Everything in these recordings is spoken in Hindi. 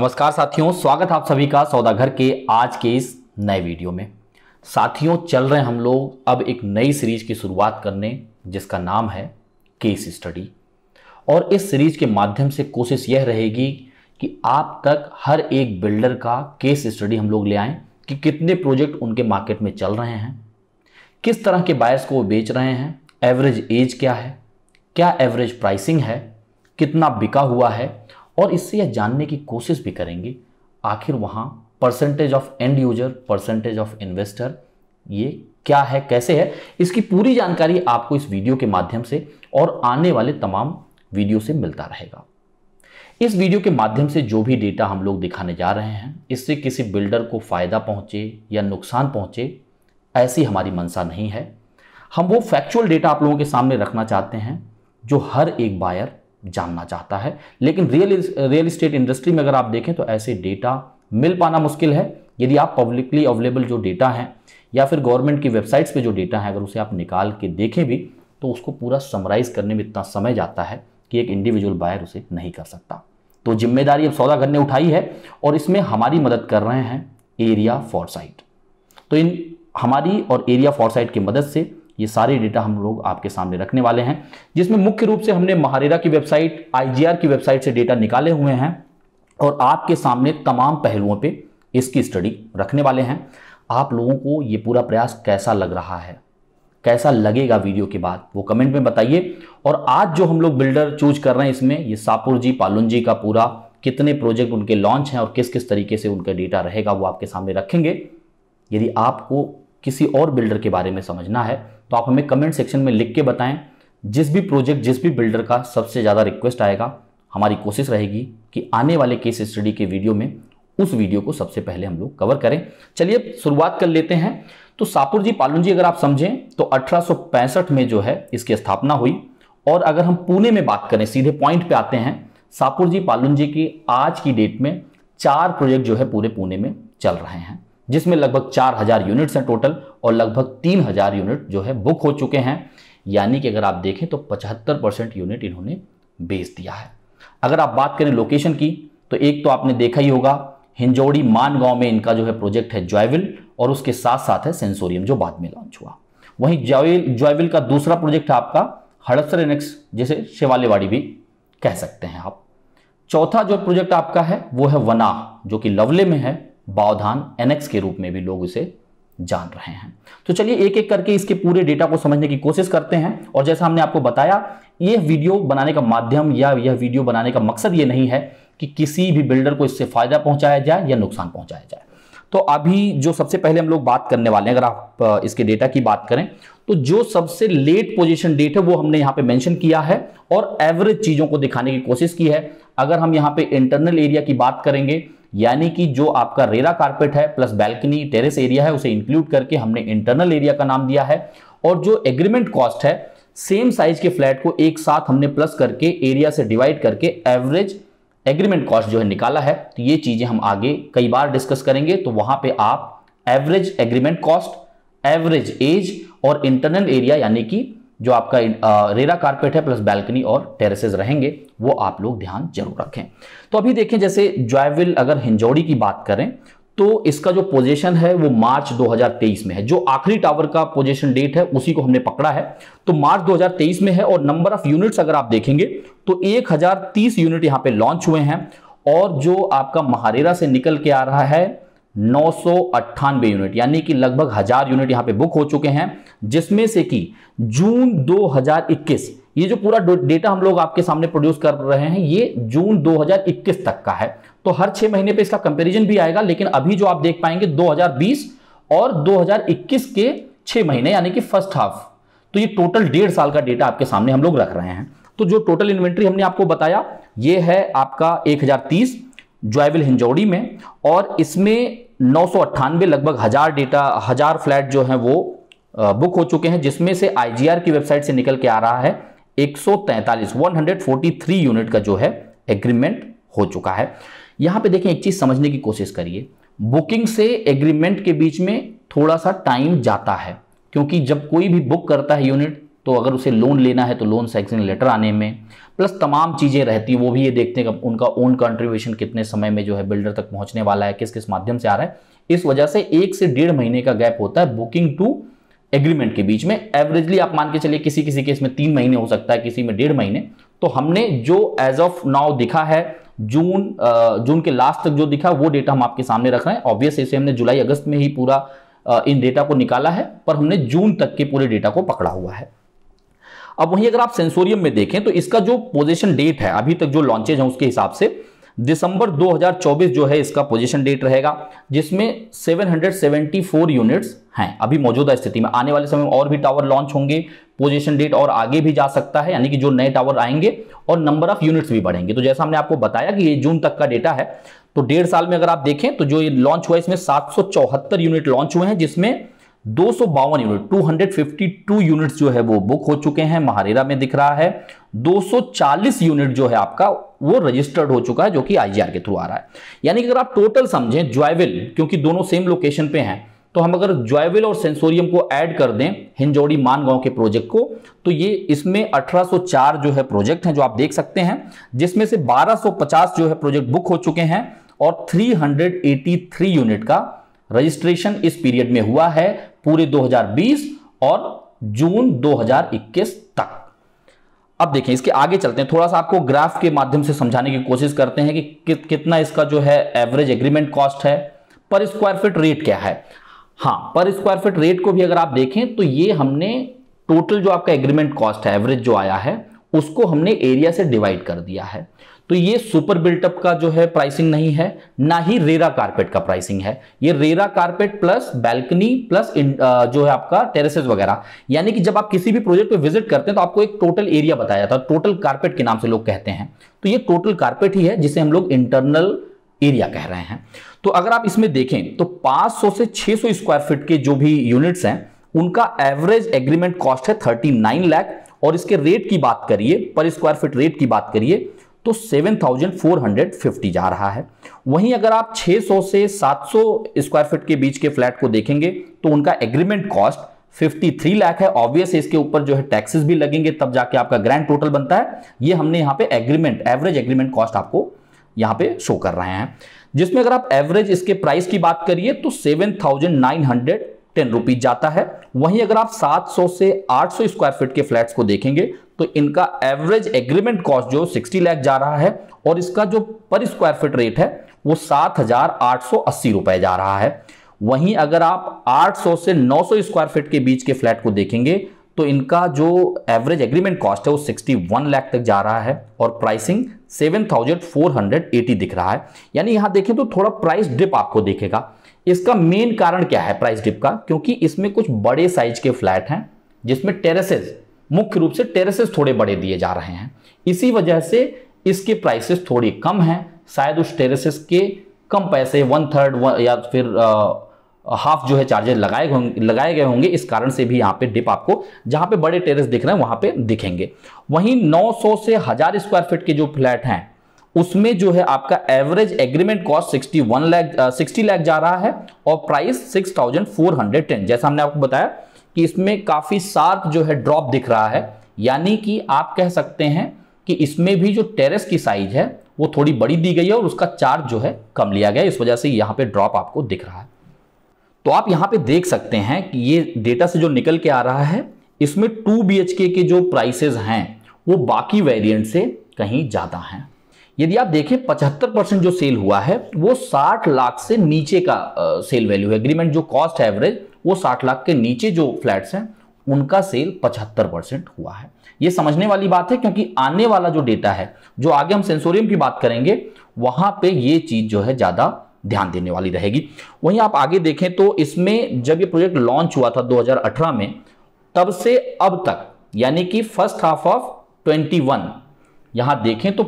नमस्कार साथियों स्वागत आप सभी का सौदाघर के आज के इस नए वीडियो में साथियों चल रहे हम लोग अब एक नई सीरीज की शुरुआत करने जिसका नाम है केस स्टडी और इस सीरीज के माध्यम से कोशिश यह रहेगी कि आप तक हर एक बिल्डर का केस स्टडी हम लोग ले आएँ कि कितने प्रोजेक्ट उनके मार्केट में चल रहे हैं किस तरह के बायर्स को वो बेच रहे हैं एवरेज एज क्या है क्या एवरेज प्राइसिंग है कितना बिका हुआ है और इससे यह जानने की कोशिश भी करेंगे आखिर वहाँ percentage of end user percentage of investor ये क्या है कैसे है इसकी पूरी जानकारी आपको इस वीडियो के माध्यम से और आने वाले तमाम वीडियो से मिलता रहेगा इस वीडियो के माध्यम से जो भी डेटा हम लोग दिखाने जा रहे हैं इससे किसी बिल्डर को फ़ायदा पहुंचे या नुकसान पहुंचे ऐसी हमारी मनसा नहीं है हम वो फैक्चुअल डेटा आप लोगों के सामने रखना चाहते हैं जो हर एक बायर जानना चाहता है लेकिन रियल रियल इस्टेट इंडस्ट्री में अगर आप देखें तो ऐसे डेटा मिल पाना मुश्किल है यदि आप पब्लिकली अवेलेबल जो डेटा है या फिर गवर्नमेंट की वेबसाइट्स पे जो डेटा है अगर उसे आप निकाल के देखें भी तो उसको पूरा समराइज़ करने में इतना समय जाता है कि एक इंडिविजुअल बायर उसे नहीं कर सकता तो जिम्मेदारी अब सौदागर ने उठाई है और इसमें हमारी मदद कर रहे हैं एरिया फॉरसाइट तो इन हमारी और एरिया फॉरसाइट की मदद से ये सारे डेटा हम लोग आपके सामने रखने वाले हैं जिसमें मुख्य रूप से हमने महारेरा की वेबसाइट आई की वेबसाइट से डेटा निकाले हुए हैं और आपके सामने तमाम पहलुओं पर इसकी स्टडी रखने वाले हैं आप लोगों को ये पूरा प्रयास कैसा लग रहा है कैसा लगेगा वीडियो के बाद वो कमेंट में बताइए और आज जो हम लोग बिल्डर चूज कर रहे हैं इसमें ये सापुर जी पालुन जी का पूरा कितने प्रोजेक्ट उनके लॉन्च हैं और किस किस तरीके से उनका डेटा रहेगा वो आपके सामने रखेंगे यदि आपको किसी और बिल्डर के बारे में समझना है तो आप हमें कमेंट सेक्शन में लिख के बताएं जिस भी प्रोजेक्ट जिस भी बिल्डर का सबसे ज़्यादा रिक्वेस्ट आएगा हमारी कोशिश रहेगी कि आने वाले केस स्टडी के वीडियो में उस वीडियो को सबसे पहले हम लोग कवर करें चलिए शुरुआत कर लेते हैं तो सापुर जी पालन जी अगर आप समझें तो अठारह में जो है इसकी स्थापना हुई और अगर हम पुणे में बात करें सीधे पॉइंट पे आते हैं सापुर जी पालन जी की आज की डेट में चार प्रोजेक्ट जो है पूरे पुणे में चल रहे हैं जिसमें लगभग 4000 यूनिट्स हैं टोटल और लगभग 3000 यूनिट जो है बुक हो चुके हैं यानी कि अगर आप देखें तो 75 परसेंट यूनिट इन्होंने बेच दिया है अगर आप बात करें लोकेशन की तो एक तो आपने देखा ही होगा हिंजोड़ी मान गांव में इनका जो है प्रोजेक्ट है जॉयविल और उसके साथ साथ है सेंसोरियम जो बाद में लॉन्च हुआ वहीं जॉयल जॉयविल का दूसरा प्रोजेक्ट है आपका हड़सर एनेक्स जिसे शिवालेवाड़ी भी कह सकते हैं आप चौथा जो प्रोजेक्ट आपका है वो है वना जो कि लवले में है बावधान एनेक्स के रूप में भी लोग उसे जान रहे हैं तो चलिए एक एक करके इसके पूरे डेटा को समझने की कोशिश करते हैं और जैसा हमने आपको बताया यह वीडियो बनाने का माध्यम या यह वीडियो बनाने का मकसद ये नहीं है कि किसी भी बिल्डर को इससे फायदा पहुंचाया जाए या नुकसान पहुंचाया जाए तो अभी जो सबसे पहले हम लोग बात करने वाले हैं अगर आप इसके डेटा की बात करें तो जो सबसे लेट पोजीशन डेट है वो हमने यहाँ पे मेंशन किया है और एवरेज चीज़ों को दिखाने की कोशिश की है अगर हम यहाँ पे इंटरनल एरिया की बात करेंगे यानी कि जो आपका रेरा कारपेट है प्लस बैल्कनी टेरेस एरिया है उसे इंक्लूड करके हमने इंटरनल एरिया का नाम दिया है और जो एग्रीमेंट कॉस्ट है सेम साइज के फ्लैट को एक साथ हमने प्लस करके एरिया से डिवाइड करके एवरेज एग्रीमेंट कॉस्ट जो है निकाला है तो ये चीजें हम आगे कई बार डिस्कस करेंगे तो वहां पे आप average agreement cost average as और इंटरनल एरिया यानी कि जो आपका रेरा कारपेट है प्लस बैल्कनी और टेरेसेस रहेंगे वो आप लोग ध्यान जरूर रखें तो अभी देखें जैसे जॉयविल अगर हिंजौड़ी की बात करें तो इसका जो पोजीशन है वो मार्च 2023 में है जो आखिरी टावर का पोजीशन डेट है उसी को हमने पकड़ा है तो मार्च 2023 में है और नंबर ऑफ यूनिट्स अगर आप देखेंगे तो 1030 यूनिट यहाँ पे लॉन्च हुए हैं और जो आपका महारेरा से निकल के आ रहा है नौ यूनिट यानी कि लगभग हजार यूनिट यहां पे बुक हो चुके हैं जिसमें से कि जून 2021 ये जो पूरा डेटा हम लोग आपके सामने प्रोड्यूस कर रहे हैं ये जून 2021 तक का है तो हर छह महीने पे इसका कंपैरिजन भी आएगा लेकिन अभी जो आप देख पाएंगे 2020 और 2021 के छह महीने यानी कि फर्स्ट हाफ तो ये टोटल डेढ़ साल का डेटा आपके सामने हम लोग रख रहे हैं तो जो टोटल इन्वेंट्री हमने आपको बताया ये है आपका एक हजार तीस ज्वाइविल हिंजौड़ी में और इसमें नौ लगभग हजार डेटा हजार फ्लैट जो है वो बुक हो चुके हैं जिसमें से आईजीआर की वेबसाइट से निकल के आ रहा है 143 143 यूनिट का जो है एग्रीमेंट हो चुका है यहां पे देखें एक चीज समझने की कोशिश करिए बुकिंग से एग्रीमेंट के बीच में थोड़ा सा टाइम जाता है क्योंकि जब कोई भी बुक करता है यूनिट तो अगर उसे लोन लेना है तो लोन सेक्शन लेटर आने में प्लस तमाम चीज़ें रहती हैं वो भी ये देखते हैं कि उनका ओन कंट्रीब्यूशन कितने समय में जो है बिल्डर तक पहुंचने वाला है किस किस माध्यम से आ रहा है इस वजह से एक से डेढ़ महीने का गैप होता है बुकिंग टू एग्रीमेंट के बीच में एवरेजली आप मान के चलिए किसी किसी केस में तीन महीने हो सकता है किसी में डेढ़ महीने तो हमने जो एज ऑफ नाउ दिखा है जून जून के लास्ट तक जो दिखा वो डेटा हम आपके सामने रख रहे हैं ऑब्वियस इसे हमने जुलाई अगस्त में ही पूरा इन डेटा को निकाला है पर हमने जून तक के पूरे डेटा को पकड़ा हुआ है अब वहीं अगर आप सेंसोरियम में देखें तो इसका जो पोजिशन डेट है अभी तक जो लॉन्चेज है उसके हिसाब से दिसंबर 2024 जो है इसका पोजीशन डेट रहेगा जिसमें 774 यूनिट्स हैं अभी मौजूदा स्थिति में आने वाले समय में और भी टावर लॉन्च होंगे पोजीशन डेट और आगे भी जा सकता है यानी कि जो नए टावर आएंगे और नंबर ऑफ यूनिट्स भी बढ़ेंगे तो जैसा हमने आपको बताया कि ये जून तक का डेटा है तो डेढ़ साल में अगर आप देखें तो जो ये लॉन्च हुआ इसमें सात यूनिट लॉन्च हुए हैं जिसमें दो यूनिट 252 यूनिट्स जो है वो बुक हो चुके हैं महारेरा में दिख रहा है 240 यूनिट जो है आपका वो रजिस्टर्ड हो चुका है जो कि आईजीआर के थ्रू आ रहा है यानी कि अगर आप टोटल समझें ज्वाइविल क्योंकि दोनों सेम लोकेशन पे हैं तो हम अगर ज्वाइविल और सेंसोरियम को ऐड कर दें हिंजोड़ी मानगांव के प्रोजेक्ट को तो ये इसमें 1804 जो है प्रोजेक्ट हैं जो आप देख सकते हैं जिसमें से 1250 जो है प्रोजेक्ट बुक हो चुके हैं और 383 यूनिट का रजिस्ट्रेशन इस पीरियड में हुआ है पूरे 2020 और जून 2021 तक अब देखें इसके आगे चलते हैं थोड़ा सा आपको ग्राफ के माध्यम से समझाने की कोशिश करते हैं कि, कितना इसका जो है एवरेज एग्रीमेंट कॉस्ट है पर स्क्वायर फिट रेट क्या है हाँ पर स्क्वायर फिट रेट को भी अगर आप देखें तो ये हमने टोटल जो आपका एग्रीमेंट कॉस्ट है एवरेज जो आया है उसको हमने एरिया से डिवाइड कर दिया है तो ये सुपर बिल्टअप का जो है प्राइसिंग नहीं है ना ही रेरा कारपेट का प्राइसिंग है ये RERA carpet plus balcony plus जो है आपका टेरेसेस वगैरह यानी कि जब आप किसी भी प्रोजेक्ट पे विजिट करते हैं तो आपको एक टोटल एरिया बताया जाता है टोटल कारपेट के नाम से लोग कहते हैं तो ये टोटल कारपेट ही है जिसे हम लोग इंटरनल एरिया कह रहे हैं तो अगर आप इसमें देखें तो पांच से छह स्क्वायर फीट के जो भी यूनिट्स हैं उनका एवरेज एग्रीमेंट कॉस्ट है थर्टी लाख और इसके रेट की बात करिए पर स्क्वायर फीट रेट की बात करिए तो 7,450 जा रहा है वहीं अगर आप 600 से 700 स्क्वायर फीट के बीच के फ्लैट को देखेंगे तो उनका एग्रीमेंट कॉस्ट 53 लाख है ऑब्वियस इसके ऊपर जो है टैक्सेस भी लगेंगे तब जाके आपका ग्रैंड टोटल बनता है ये हमने यहाँ पे एग्रीमेंट एवरेज एग्रीमेंट कॉस्ट आपको यहाँ पे शो कर रहे हैं जिसमें अगर आप एवरेज इसके प्राइस की बात करिए तो सेवन थाउजेंड जाता है वहीं अगर आप 700 से 800 स्क्वायर फीट के फ्लैट्स को देखेंगे तो इनका एवरेज एग्रीमेंट कॉस्ट जो 60 लाख जा रहा है और इसका जो पर स्क्वायर फीट रेट है वो सात रुपए जा रहा है वहीं अगर आप 800 से 900 स्क्वायर फीट के बीच के फ्लैट को देखेंगे तो इनका जो एवरेज एग्रीमेंट कॉस्ट है वो 61 लाख तक जा रहा है और प्राइसिंग 7,480 दिख रहा है यानी यहां देखें तो थोड़ा प्राइस डिप आपको देखेगा इसका मेन कारण क्या है प्राइस डिप का क्योंकि इसमें कुछ बड़े साइज के फ्लैट हैं जिसमें टेरेसेस मुख्य रूप से टेरेसेस थोड़े बड़े दिए जा रहे हैं इसी वजह से इसके प्राइसेस थोड़ी कम हैं शायद उस टेरेसेस के कम पैसे वन थर्ड वन, या फिर आ, हाफ जो है चार्जेस लगाए लगाए गए होंगे इस कारण से भी यहाँ पे डिप आपको जहाँ पे बड़े टेरेस दिख रहे हैं वहाँ पे दिखेंगे वहीं 900 से हजार स्क्वायर फीट के जो फ्लैट हैं उसमें जो है आपका average agreement cost 61 lakh 60 lakh जा रहा है और प्राइस 6410 जैसा हमने आपको बताया कि इसमें काफ़ी शार्प जो है ड्रॉप दिख रहा है यानी कि आप कह सकते हैं कि इसमें भी जो टेरेस की साइज है वो थोड़ी बड़ी दी गई है और उसका चार्ज जो है कम लिया गया इस वजह से यहाँ पे ड्रॉप आपको दिख रहा है तो आप यहाँ पे देख सकते हैं कि ये डेटा से जो निकल के आ रहा है इसमें टू बी के जो प्राइसेस हैं वो बाकी वेरिएंट से कहीं ज़्यादा हैं यदि आप देखें 75 परसेंट जो सेल हुआ है वो 60 लाख से नीचे का सेल वैल्यू है एग्रीमेंट जो कॉस्ट एवरेज वो साठ लाख के नीचे जो फ्लैट्स हैं उनका सेल पचहत्तर परसेंट हुआ है ये समझने वाली बात है क्योंकि आने वाला जो डेटा है जो आगे हम सेंसोरियम की बात करेंगे वहां पे ये चीज जो है ज्यादा ध्यान देने वाली रहेगी वहीं आप आगे देखें तो इसमें जब ये प्रोजेक्ट लॉन्च हुआ था 2018 में तब से अब तक यानी कि फर्स्ट हाफ ऑफ 21 यहां देखें तो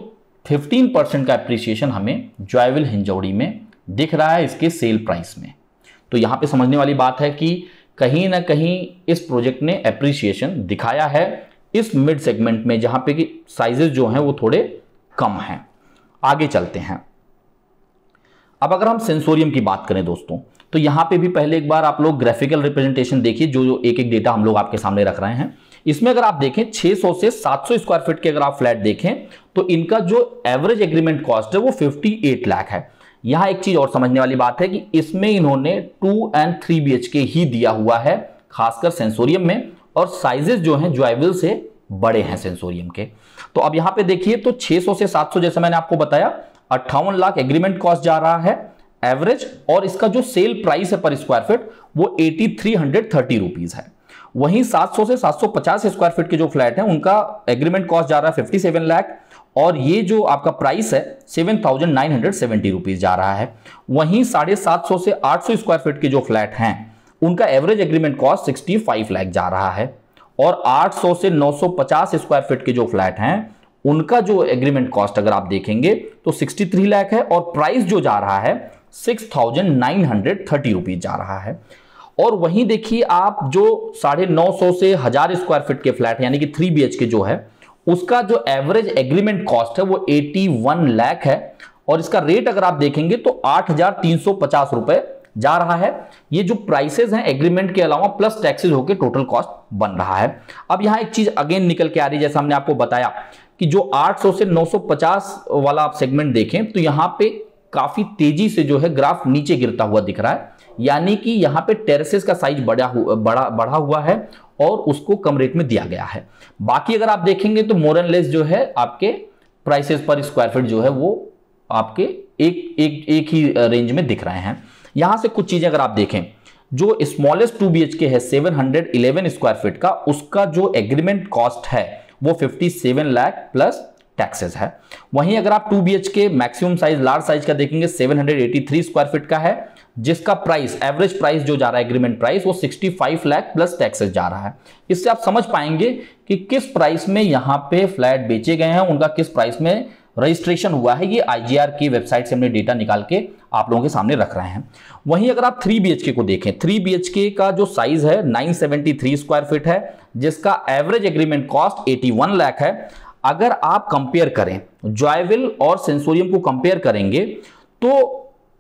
15 परसेंट का एप्रिसिएशन हमें जॉयविल हिंजौड़ी में दिख रहा है इसके सेल प्राइस में तो यहां पे समझने वाली बात है कि कहीं ना कहीं इस प्रोजेक्ट ने अप्रिसिएशन दिखाया है इस मिड सेगमेंट में जहां पे कि साइजेस जो हैं वो थोड़े कम हैं आगे चलते हैं अब अगर हम सेंसोरियम की बात करें दोस्तों तो यहां पे भी पहले एक बार आप लोग ग्राफिकल रिप्रेजेंटेशन देखिए जो जो एक एक डेटा हम लोग आपके सामने रख रहे हैं इसमें अगर आप देखें 600 से 700 स्क्वायर फीट के अगर आप फ्लैट देखें तो इनका जो एवरेज एग्रीमेंट कॉस्ट है वो 58 लाख है यहां एक चीज और समझने वाली बात है कि इसमें इन्होंने टू एंड थ्री बी ही दिया हुआ है खासकर सेंसोरियम में और साइजेस जो हैं ज्वाइविल से बड़े हैं सेंसोरियम के तो अब यहां पे देखिए तो 600 से 700 जैसे मैंने आपको बताया अट्ठावन लाख एग्रीमेंट कॉस्ट जा रहा है एवरेज और इसका जो सेल प्राइस है पर स्क्वायर फीट वो एटी थ्री हंड्रेड थर्टी है वहीं 700 से 750 स्क्वायर फीट के जो फ्लैट हैं उनका एग्रीमेंट कॉस्ट जा रहा है 57 लाख और ये जो आपका प्राइस है seven thousand nine hundred seventy rupees जा रहा है वहीं साढ़े सात सौ से आठ सौ स्क्वायर फीट के जो फ्लैट हैं उनका average agreement cost sixty five lakh जा रहा है और सौ से पचास स्क्वायर फीट के जो फ्लैट हैं उनका जो एग्रीमेंट कॉस्ट अगर आप देखेंगे तो सिक्सटी थ्री लैख है और प्राइस जो जा रहा है six thousand nine hundred thirty rupees जा रहा है और वहीं देखिए आप जो साढ़े नौ सौ से हजार स्क्वायर फीट के फ्लैट यानी कि थ्री बी के जो है उसका जो एवरेज एग्रीमेंट कॉस्ट है वो 81 लाख है और इसका रेट अगर आप देखेंगे तो आठ रुपए जा रहा है ये जो प्राइसेस हैं एग्रीमेंट के अलावा प्लस टैक्सेस होकर टोटल कॉस्ट बन रहा है अब यहां एक चीज अगेन निकल के आ रही है जैसा हमने आपको बताया कि जो 800 से 950 वाला आप सेगमेंट देखें तो यहां पे काफी तेजी से जो है ग्राफ नीचे गिरता हुआ दिख रहा है यानी कि यहां पे टेरेसेस का साइज बढ़ा हुआ बढ़ा बढ़ा हुआ है और उसको कम रेट में दिया गया है बाकी अगर आप देखेंगे तो मोर एंड लेस जो है आपके प्राइसेस पर स्क्वायर फीट जो है वो आपके एक एक एक ही रेंज में दिख रहे हैं यहां से कुछ चीज़ें अगर आप देखें जो स्मॉलेस्ट टू बी के है 711 स्क्वायर फीट का उसका जो एग्रीमेंट कॉस्ट है वो 57 लाख प्लस टैक्सेस है वहीं अगर आप टू बी के मैक्सिमम साइज लार्ज साइज का देखेंगे 783 स्क्वायर फीट का है जिसका प्राइस एवरेज प्राइस जो जा रहा है एग्रीमेंट प्राइस वो 65 लाख प्लस टैक्सेस जा रहा है इससे आप समझ पाएंगे कि किस प्राइस में यहाँ पे फ्लैट बेचे गए हैं उनका किस प्राइस में रजिस्ट्रेशन हुआ है ये आईजीआर की वेबसाइट से हमने डेटा निकाल के आप लोगों के सामने रख रहे हैं वहीं अगर आप थ्री बी को देखें थ्री बी का जो साइज है नाइन स्क्वायर फिट है जिसका average agreement cost eighty one है अगर आप कंपेयर करें जॉयविल और सेंसोरियम को कंपेयर करेंगे तो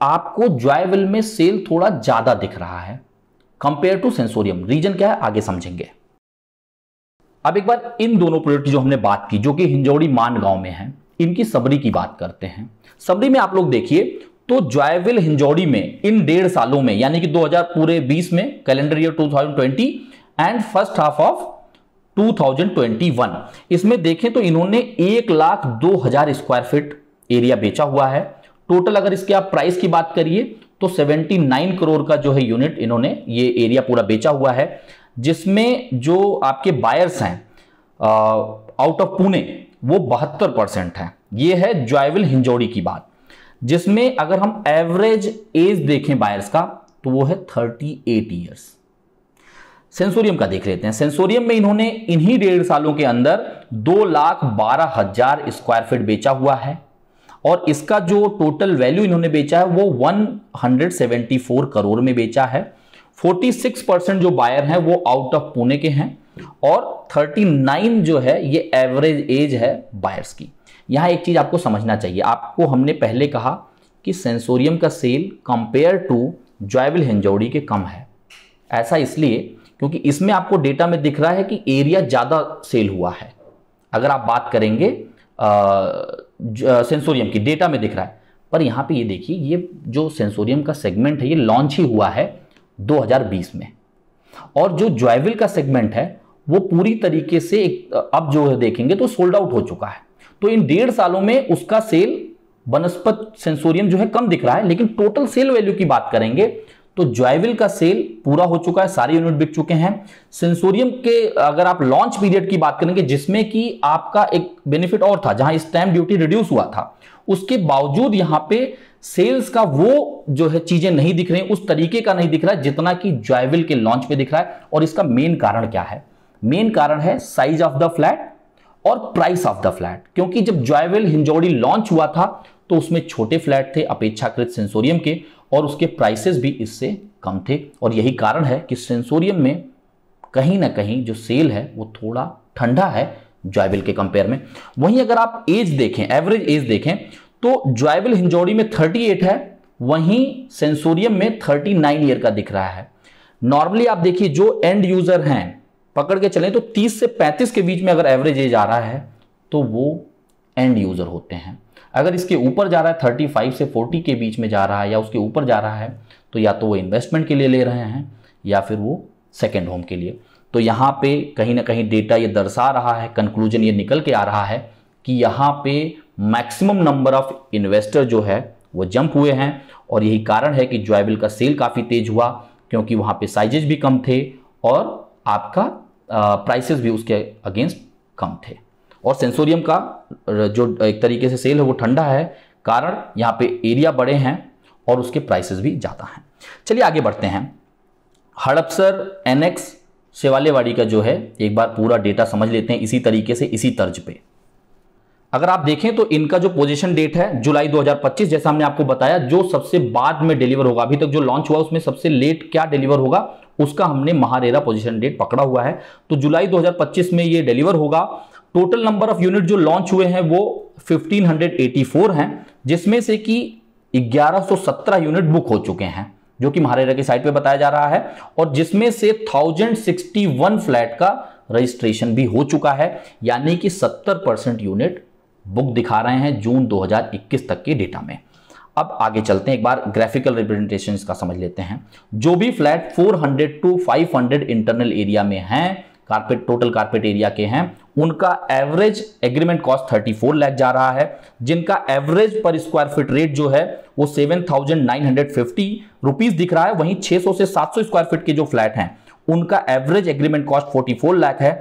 आपको ज्वाइवल में सेल थोड़ा ज्यादा दिख रहा है कंपेयर टू सेंसोरियम रीजन क्या है आगे समझेंगे अब एक बार इन दोनों प्रोडक्ट जो हमने बात की जो कि हिंजौड़ी मान गांव में है इनकी सबरी की बात करते हैं सबरी में आप लोग देखिए तो ज्वाइविल हिंजौड़ी में इन डेढ़ सालों में यानी कि 2000 पूरे 20 में calendar year 2020 and first half of 2021 इसमें देखें तो इन्होंने एक लाख दो हजार स्क्वायर फीट एरिया बेचा हुआ है टोटल अगर इसके आप प्राइस की बात करिए तो 79 करोड़ का जो है यूनिट इन्होंने ये एरिया पूरा बेचा हुआ है जिसमें जो आपके बायर्स हैं आउट ऑफ पुणे वो बहत्तर परसेंट है ये है ज्वाइविल हिंजोड़ी की बात जिसमें अगर हम एवरेज एज देखें बायर्स का तो वो है 38 ईयर्स सेंसोरियम का देख लेते हैं सेंसोरियम में इन्होंने इन्हीं डेढ़ सालों के अंदर दो लाख बारह हजार स्क्वायर फीट बेचा हुआ है और इसका जो टोटल वैल्यू इन्होंने बेचा है वो 174 करोड़ में बेचा है 46 परसेंट जो बायर हैं वो आउट ऑफ पुणे के हैं और 39 जो है ये एवरेज एज है बायर्स की यहाँ एक चीज़ आपको समझना चाहिए आपको हमने पहले कहा कि सेंसोरियम का sale compare to Joyville Hinjewadi के कम है ऐसा इसलिए क्योंकि इसमें आपको डेटा में दिख रहा है कि एरिया ज़्यादा सेल हुआ है अगर आप बात करेंगे आ, सेंसोरियम की डेटा में दिख रहा है पर यहाँ पे ये देखिए ये जो सेंसोरियम का सेगमेंट है ये लॉन्च ही हुआ है 2020 में और जो ज्वाइविल का सेगमेंट है वो पूरी तरीके से एक अब जो है देखेंगे तो सोल्ड आउट हो चुका है तो इन डेढ़ सालों में उसका सेल वनस्पत सेंसोरियम जो है कम दिख रहा है लेकिन टोटल सेल वैल्यू की बात करेंगे तो ज्वाइविल का सेल पूरा हो चुका है सारे यूनिट बिक चुके हैं सेंसोरियम के अगर आप लॉन्च पीरियड की बात करेंगे जिसमें कि आपका एक बेनिफिट और था जहां स्टैंप ड्यूटी रिड्यूस हुआ था उसके बावजूद यहां पे सेल्स का वो जो है चीजें नहीं दिख रही उस तरीके का नहीं दिख रहा है जितना कि जॉयविल के लॉन्च पे दिख रहा है और इसका मेन कारण क्या है मेन कारण है साइज ऑफ द फ्लैट और प्राइस ऑफ द फ्लैट क्योंकि जब जॉयवेल हिंजौड़ी लॉन्च हुआ था तो उसमें छोटे फ्लैट थे अपेक्षाकृत सेंसोरियम के और उसके प्राइसेस भी इससे कम थे और यही कारण है कि सेंसोरियम में कहीं ना कहीं जो सेल है वो थोड़ा ठंडा है जॉयवेल के कंपेयर में वहीं अगर आप एज देखें एवरेज एज देखें तो जॉयवेल हिंजौड़ी में 38 है वहीं सेंसोरियम में 39 ईयर का दिख रहा है नॉर्मली आप देखिए जो एंड यूजर हैं पकड़ के चलें तो 30 से 35 के बीच में अगर एवरेज एज आ रहा है तो वो एंड यूज़र होते हैं अगर इसके ऊपर जा रहा है 35 से 40 के बीच में जा रहा है या उसके ऊपर जा रहा है तो या तो वो इन्वेस्टमेंट के लिए ले रहे हैं या फिर वो सेकेंड होम के लिए तो यहाँ पे कहीं ना कहीं डेटा ये दर्शा रहा है कंक्लूजन ये निकल के आ रहा है कि यहाँ पे मैक्सिमम नंबर ऑफ इन्वेस्टर जो है वो जंप हुए हैं और यही कारण है कि ज्वाइबल का सेल काफ़ी तेज हुआ क्योंकि वहाँ पे साइजेज भी कम थे और आपका प्राइसेस भी उसके अगेंस्ट कम थे और सेंसोरियम का जो एक तरीके से सेल है वो ठंडा है कारण यहाँ पे एरिया बड़े हैं और उसके प्राइसेस भी ज़्यादा हैं चलिए आगे बढ़ते हैं हड़पसर एनएक्स शेवालेवाड़ी का जो है एक बार पूरा डेटा समझ लेते हैं इसी तरीके से इसी तर्ज पे अगर आप देखें तो इनका जो पोजीशन डेट है जुलाई 2025 जैसा हमने आपको बताया जो सबसे बाद में डिलीवर होगा अभी तक जो लॉन्च हुआ उसमें सबसे लेट क्या डिलीवर होगा उसका हमने महारेरा पोजीशन डेट पकड़ा हुआ है तो जुलाई 2025 में ये डिलीवर होगा टोटल नंबर ऑफ यूनिट जो लॉन्च हुए हैं वो 1584 हैं जिसमें से कि 1117 यूनिट बुक हो चुके हैं जो कि महारेरा की साइट पे बताया जा रहा है और जिसमें से 1061 फ्लैट का रजिस्ट्रेशन भी हो चुका है यानी कि 70 परसेंट यूनिट बुक दिखा रहे हैं जून 2021 तक के डेटा में अब आगे चलते हैं एक बार ग्राफिकल रिप्रेजेंटेशन का समझ लेते हैं जो भी फ्लैट 400 टू 500 इंटरनल एरिया में हैं कारपेट टोटल कारपेट एरिया के हैं उनका एवरेज एग्रीमेंट कॉस्ट 34 लाख जा रहा है जिनका एवरेज पर स्क्वायर फीट रेट जो है वो 7,950 रुपीस दिख रहा है वहीं 600 से 700 स्क्वायर फीट के जो फ्लैट हैं उनका एवरेज एग्रीमेंट कॉस्ट 44 लाख है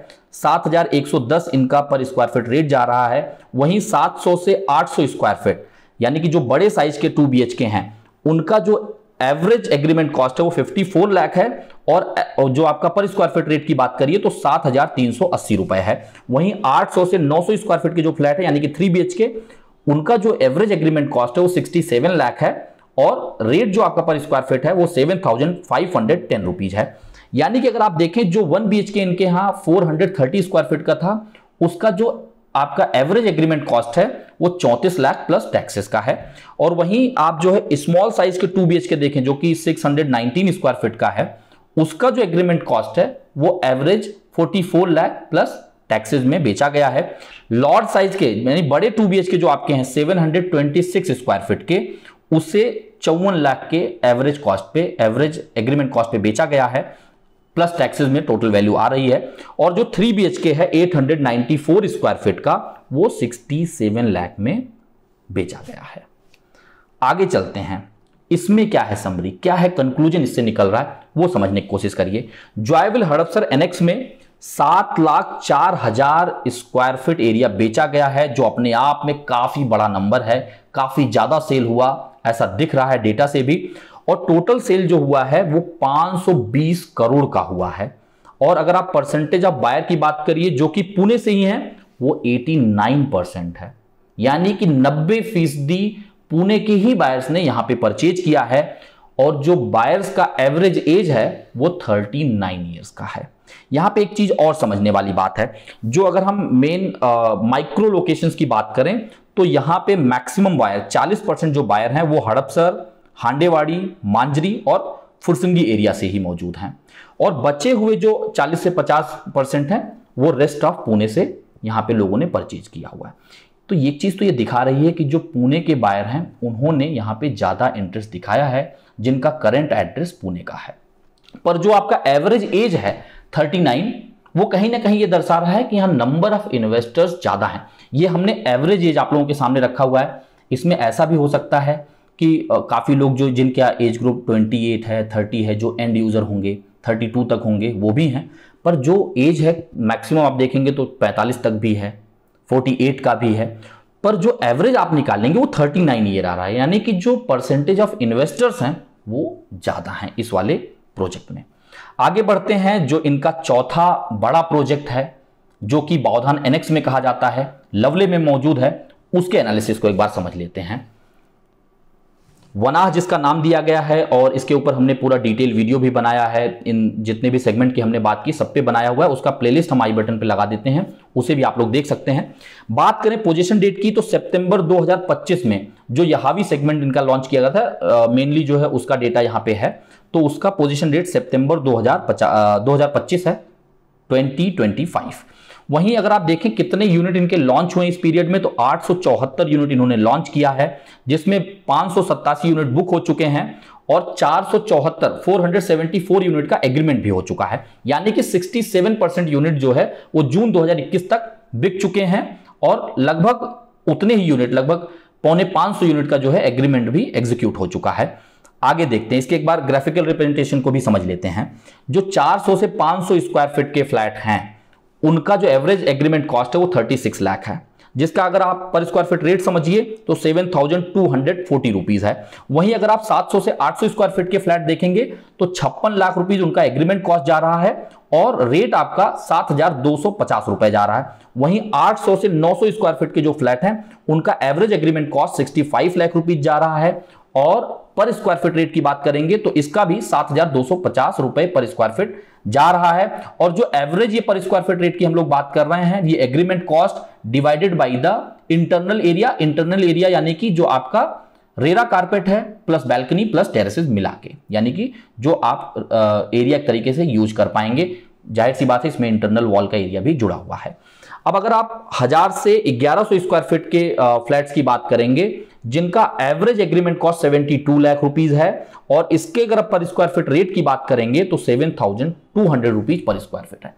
7,110 इनका पर स्क्वायर फीट रेट जा रहा है वहीं 700 से 800 स्क्वायर फीट यानी कि जो बड़े साइज के टू बी हैं उनका जो एवरेज एग्रीमेंट कॉस्ट है वो 54 लाख है और जो आपका पर स्क्वायर फीट रेट की बात करिए तो सात हजार तीन सौ अस्सी रुपए है वहीं 800 से 900 स्क्वायर फीट के जो फ्लैट है यानी कि थ्री बी के उनका जो एवरेज एग्रीमेंट कॉस्ट है वो 67 लाख है और रेट जो आपका पर स्क्वायर फीट है वो seven thousand five hundred ten rupees है यानी कि अगर आप देखें जो वन बी के इनके यहाँ four hundred thirty square feet का था उसका जो आपका एवरेज एग्रीमेंट कॉस्ट है वो चौंतीस लाख प्लस टैक्सेस का है और वहीं आप जो है स्मॉल साइज के टू बी देखें जो कि सिक्स स्क्वायर फीट का है उसका जो एग्रीमेंट कॉस्ट है वो एवरेज 44 लाख प्लस टैक्सेस में बेचा गया है लॉर्ड साइज के यानी बड़े टू बी के जो आपके हैं 726 स्क्वायर फीट के उसे चौवन लाख के एवरेज कॉस्ट पे एवरेज एग्रीमेंट कॉस्ट पे बेचा गया है प्लस टैक्सेस में टोटल वैल्यू आ रही है और जो थ्री बी है 894 स्क्वायर फीट का वो 67 लाख में बेचा गया है आगे चलते हैं इसमें क्या है समरी क्या है कंक्लूजन इससे निकल रहा है वो समझने की कोशिश करिए ज्वाइविल हड़पसर एनेक्स में सात लाख चार हजार स्क्वायर फीट एरिया बेचा गया है जो अपने आप में काफी बड़ा नंबर है काफी ज्यादा सेल हुआ ऐसा दिख रहा है डेटा से भी और टोटल सेल जो हुआ है वो 520 करोड़ का हुआ है और अगर आप परसेंटेज ऑफ बायर की बात करिए जो कि पुणे से ही है वो 89 परसेंट है यानी कि 90 फीसदी पुणे के ही बायर्स ने यहाँ पे परचेज किया है और जो बायर्स का एवरेज एज है वो 39 इयर्स का है यहाँ पे एक चीज और समझने वाली बात है जो अगर हम मेन माइक्रो लोकेशंस की बात करें तो यहाँ पे मैक्सिमम बायर 40 परसेंट जो बायर हैं वो हड़पसर हांडेवाड़ी मांजरी और फुरसिंगी एरिया से ही मौजूद हैं और बचे हुए जो 40 से 50 परसेंट है वो रेस्ट ऑफ पुणे से यहाँ पे लोगों ने परचेज किया हुआ है तो ये चीज़ तो ये दिखा रही है कि जो पुणे के बायर हैं उन्होंने यहाँ पे ज़्यादा इंटरेस्ट दिखाया है जिनका करंट एड्रेस पुणे का है पर जो आपका एवरेज एज है 39 वो कहीं ना कहीं ये दर्शा रहा है कि यहाँ नंबर ऑफ इन्वेस्टर्स ज़्यादा हैं ये हमने एवरेज एज आप लोगों के सामने रखा हुआ है इसमें ऐसा भी हो सकता है कि काफ़ी लोग जो जिनका एज ग्रुप ट्वेंटी है थर्टी है जो एंड यूज़र होंगे 32 तक होंगे वो भी हैं पर जो एज है मैक्सिमम आप देखेंगे तो 45 तक भी है 48 का भी है पर जो एवरेज आप निकालेंगे वो 39 ईयर आ रहा है यानी कि जो परसेंटेज ऑफ इन्वेस्टर्स हैं वो ज़्यादा हैं इस वाले प्रोजेक्ट में आगे बढ़ते हैं जो इनका चौथा बड़ा प्रोजेक्ट है जो कि बावधान एनेक्स में कहा जाता है लवले में मौजूद है उसके एनालिसिस को एक बार समझ लेते हैं वनाह जिसका नाम दिया गया है और इसके ऊपर हमने पूरा डिटेल वीडियो भी बनाया है इन जितने भी सेगमेंट की हमने बात की सब पे बनाया हुआ है उसका प्लेलिस्ट हम आई बटन पे लगा देते हैं उसे भी आप लोग देख सकते हैं बात करें पोजीशन डेट की तो सितंबर 2025 में जो यहावी सेगमेंट इनका लॉन्च किया गया था मेनली जो है उसका डेटा यहाँ पे है तो उसका पोजिशन डेट सेप्टेम्बर दो हजार है ट्वेंटी वहीं अगर आप देखें कितने यूनिट इनके लॉन्च हुए इस पीरियड में तो आठ यूनिट इन्होंने लॉन्च किया है जिसमें पांच यूनिट बुक हो चुके हैं और चार सौ चौहत्तर four hundred seventy four unit का एग्रीमेंट भी हो चुका है यानी कि 67 परसेंट यूनिट जो है वो जून 2021 तक बिक चुके हैं और लगभग उतने ही यूनिट लगभग पौने 500 यूनिट का जो है एग्रीमेंट भी एग्जीक्यूट हो चुका है आगे देखते हैं इसके एक बार ग्राफिकल रिप्रेजेंटेशन को भी समझ लेते हैं जो 400 से 500 स्क्वायर फीट के फ्लैट हैं उनका जो एवरेज एग्रीमेंट कॉस्ट है वो थर्टी सिक्स लाख है जिसका अगर आप पर स्क्वायर फीट रेट समझिए तो seven thousand two hundred forty rupees है वहीं अगर आप सात सौ से आठ सौ स्क्वायर फीट के फ्लैट देखेंगे तो छप्पन लाख रुपीज उनका एग्रीमेंट कॉस्ट जा रहा है और रेट आपका सात हजार दो सौ पचास रुपए जा रहा है वहीं आठ सौ से नौ सौ स्क्वायर फीट के जो फ्लैट हैं उनका average agreement cost sixty five lakh rupees जा रहा है और पर स्क्वायर फीट रेट की बात करेंगे तो इसका भी सात हजार दो सौ पचास रुपए पर स्क्वायर फीट जा रहा है और जो एवरेज ये पर स्क्वायर फीट रेट की हम लोग बात कर रहे हैं ये agreement cost divided by the internal area internal area यानी कि जो आपका रेरा कारपेट है प्लस बैल्कनी प्लस टेरेसेस मिला के यानी कि जो आप एरिया तरीके से यूज कर पाएंगे जाहिर सी बात है इसमें इंटरनल वॉल का एरिया भी जुड़ा हुआ है अब अगर आप हजार से ग्यारह स्क्वायर फीट के फ्लैट्स की बात करेंगे जिनका average agreement cost seventy two lakh rupees है और इसके अगर पर स्क्वायर फीट रेट की बात करेंगे तो seven thousand two hundred rupees per square feet है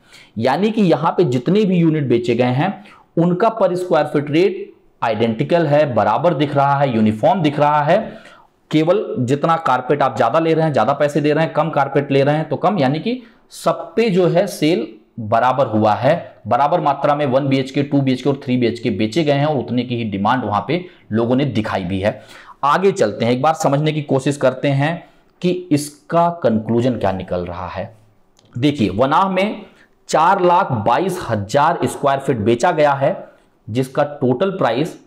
यानी कि यहां पे जितने भी यूनिट बेचे गए हैं उनका पर स्क्वायर फीट रेट आइडेंटिकल है बराबर दिख रहा है यूनिफॉर्म दिख रहा है केवल जितना कारपेट आप ज्यादा ले रहे हैं ज्यादा पैसे दे रहे हैं कम कारपेट ले रहे हैं तो कम यानी कि सब पे जो है सेल बराबर हुआ है बराबर मात्रा में one B H K two B H K और थ्री बी एच के बेचे गए हैं और उतने की ही डिमांड वहां पे लोगों ने दिखाई भी है आगे चलते हैं एक बार समझने की कोशिश करते हैं कि इसका कंक्लूजन क्या निकल रहा है देखिए वनाह में चार लाख बाईस हजार स्क्वायर फीट बेचा गया है जिसका टोटल प्राइस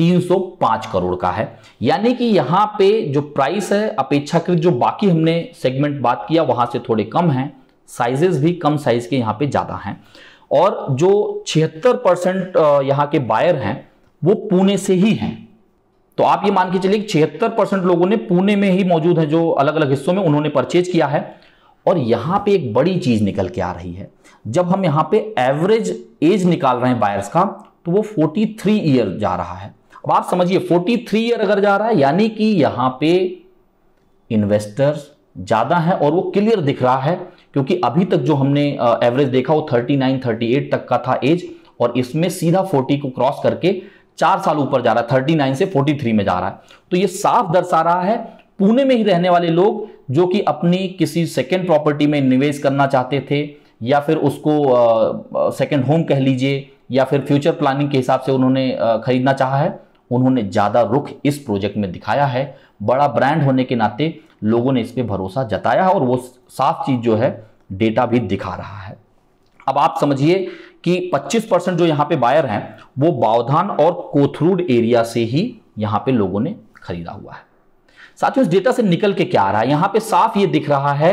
305 करोड़ का है यानी कि यहां पे जो प्राइस है अपेक्षाकृत जो बाकी हमने सेगमेंट बात किया वहां से थोड़े कम है साइजेस भी कम साइज के यहाँ पे ज़्यादा हैं और जो छिहत्तर परसेंट यहाँ के बायर हैं वो पुणे से ही हैं तो आप ये मान के चलिए छिहत्तर परसेंट लोगों ने पुणे में ही मौजूद है जो अलग अलग हिस्सों में उन्होंने परचेज किया है और यहाँ पे एक बड़ी चीज़ निकल के आ रही है जब हम यहाँ पे एवरेज एज निकाल रहे हैं बायर्स का तो वो 43 ईयर जा रहा है अब आप समझिए 43 ईयर अगर जा रहा है यानी कि यहाँ पे इन्वेस्टर्स ज़्यादा हैं और वो क्लियर दिख रहा है क्योंकि अभी तक जो हमने एवरेज देखा वो 39 38 तक का था एज और इसमें सीधा 40 को क्रॉस करके चार साल ऊपर जा रहा है 39 से 43 में जा रहा है तो ये साफ दर्शा रहा है पुणे में ही रहने वाले लोग जो कि अपनी किसी सेकेंड प्रॉपर्टी में निवेश करना चाहते थे या फिर उसको सेकेंड होम कह लीजिए या फिर फ्यूचर प्लानिंग के हिसाब से उन्होंने खरीदना चाहा है उन्होंने ज़्यादा रुख इस प्रोजेक्ट में दिखाया है बड़ा ब्रांड होने के नाते लोगों ने इस पर भरोसा जताया है और वो साफ चीज़ जो है डेटा भी दिखा रहा है अब आप समझिए कि 25 परसेंट जो यहाँ पे बायर हैं वो बावधान और कोथरूड एरिया से ही यहाँ पे लोगों ने खरीदा हुआ है साथियों इस डेटा से निकल के क्या आ रहा है यहाँ पे साफ ये दिख रहा है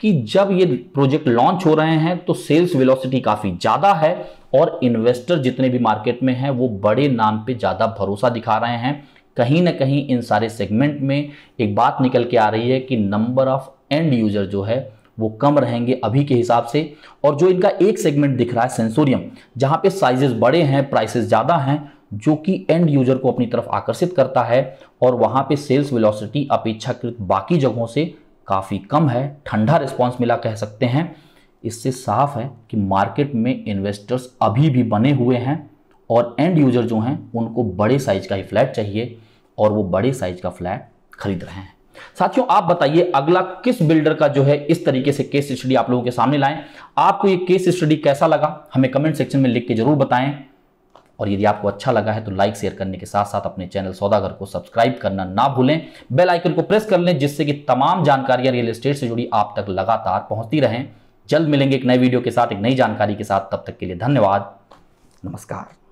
कि जब ये प्रोजेक्ट लॉन्च हो रहे हैं तो सेल्स वेलोसिटी काफ़ी ज़्यादा है और इन्वेस्टर जितने भी मार्केट में हैं वो बड़े नाम पे ज़्यादा भरोसा दिखा रहे हैं कहीं ना कहीं इन सारे सेगमेंट में एक बात निकल के आ रही है कि नंबर ऑफ एंड यूजर जो है वो कम रहेंगे अभी के हिसाब से और जो इनका एक सेगमेंट दिख रहा है सेंसोरियम जहाँ पे साइजेस बड़े हैं प्राइसेस ज़्यादा हैं जो कि एंड यूजर को अपनी तरफ आकर्षित करता है और वहाँ पे सेल्स वेलोसिटी अपेक्षाकृत बाकी जगहों से काफ़ी कम है ठंडा रिस्पॉन्स मिला कह सकते हैं इससे साफ है कि मार्केट में इन्वेस्टर्स अभी भी बने हुए हैं और एंड यूजर जो हैं उनको बड़े साइज का ही फ्लैट चाहिए और वो बड़े साइज का फ्लैट खरीद रहे हैं साथियों आप बताइए अगला किस बिल्डर का जो है इस तरीके से केस स्टडी आप लोगों के सामने लाएं आपको ये केस स्टडी कैसा लगा हमें कमेंट सेक्शन में लिख के जरूर बताएं और यदि आपको अच्छा लगा है तो लाइक शेयर करने के साथ साथ अपने चैनल सौदागर को सब्सक्राइब करना ना भूलें बेल आइकन को प्रेस कर लें जिससे कि तमाम जानकारियां रियल एस्टेट से जुड़ी आप तक लगातार पहुंचती रहें जल्द मिलेंगे एक नए वीडियो के साथ एक नई जानकारी के साथ तब तक के लिए धन्यवाद नमस्कार